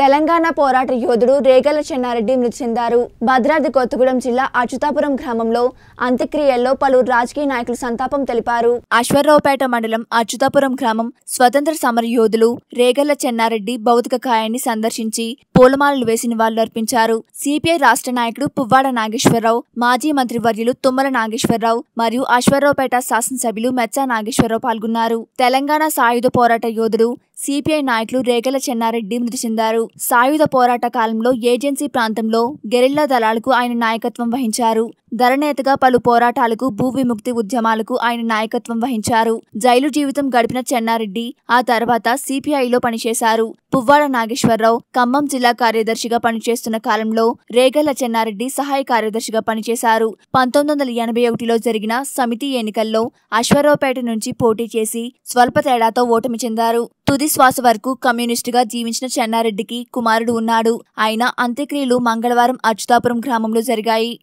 తెలంగాణ పోరాట యోధుడు రేగల చెన్నారెడ్డి మృతి చెందారు భద్రాద్రి కొత్తగూడెం జిల్లా అచ్యుతాపురం గ్రామంలో అంత్యక్రియల్లో పలువురు రాజకీయ నాయకులు సంతాపం తెలిపారు అశ్వర్రావుపేట మండలం అచ్యుతాపురం గ్రామం స్వతంత్ర సమర యోధులు రేగల చెన్నారెడ్డి భౌతిక కాయాన్ని సందర్శించి పూలమాలలు వేసి నివాళులర్పించారు సిపిఐ రాష్ట్ర నాయకుడు పువ్వాడ నాగేశ్వరరావు మాజీ మంత్రి వర్యులు తుమ్మల నాగేశ్వరరావు మరియు అశ్వరావుపేట శాసనసభ్యులు మెచ్చా నాగేశ్వరరావు పాల్గొన్నారు తెలంగాణ సాయుధ పోరాట యోధుడు సిపిఐ నాయకులు రేగల చెన్నారెడ్డి మృతి చెందారు సాయుధ పోరాట కాలంలో ఏజెన్సీ ప్రాంతంలో గెరిల్లా దళాలకు ఆయన నాయకత్వం వహించారు ధరనేతగా పలు పోరాటాలకు భూ విముక్తి ఉద్యమాలకు ఆయన నాయకత్వం వహించారు జైలు జీవితం గడిపిన చెన్నారెడ్డి ఆ తర్వాత సిపిఐలో పనిచేశారు పువ్వాడ నాగేశ్వరరావు ఖమ్మం జిల్లా జిల్లా కార్యదర్శిగా పనిచేస్తున్న కాలంలో రేగల చెన్నారెడ్డి సహాయ కార్యదర్శిగా పనిచేశారు పంతొమ్మిది వందల ఎనభై ఒకటిలో జరిగిన సమితి ఎన్నికల్లో అశ్వరావుపేట నుంచి పోటీ చేసి స్వల్ప తేడాతో ఓటమి చెందారు తుది శ్వాస వరకు కమ్యూనిస్టుగా జీవించిన చెన్నారెడ్డికి కుమారుడు ఉన్నాడు ఆయన అంత్యక్రియలు మంగళవారం అచ్యుతాపురం గ్రామంలో జరిగాయి